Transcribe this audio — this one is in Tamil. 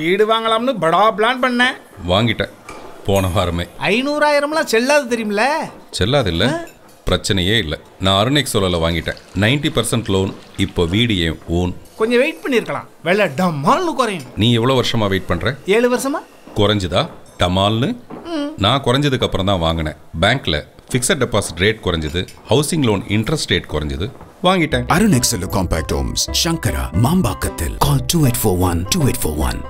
வீடு வாங்கலாம்னு படா பிளான் பண்ணேன் வாங்கிட்டேன் போன வாரமே ஐநூறாயிரம்லாம் செல்லாது தெரியுமில செல்லாது இல்லை பிரச்சனையே இல்லை நான் அருணைக்கு சொல்லல வாங்கிட்டேன் நைன்டி பர்சன்ட் லோன் இப்போ வீடு ஏன் ஓன் கொஞ்சம் வெயிட் பண்ணியிருக்கலாம் வெள்ள டமால்னு குறையும் நீ எவ்வளோ வருஷமா வெயிட் பண்ணுற ஏழு வருஷமா குறைஞ்சுதா டமால்னு நான் குறைஞ்சதுக்கு அப்புறம் தான் வாங்கினேன் பேங்க்ல ஃபிக்ஸட் டெபாசிட் ரேட் குறைஞ்சது ஹவுசிங் லோன் இன்ட்ரெஸ்ட் ரேட் குறைஞ்சது வாங்கிட்டேன் Arun Excel Compact Homes Sankara மாம்பாக்கத்தில் call two eight four one two eight four one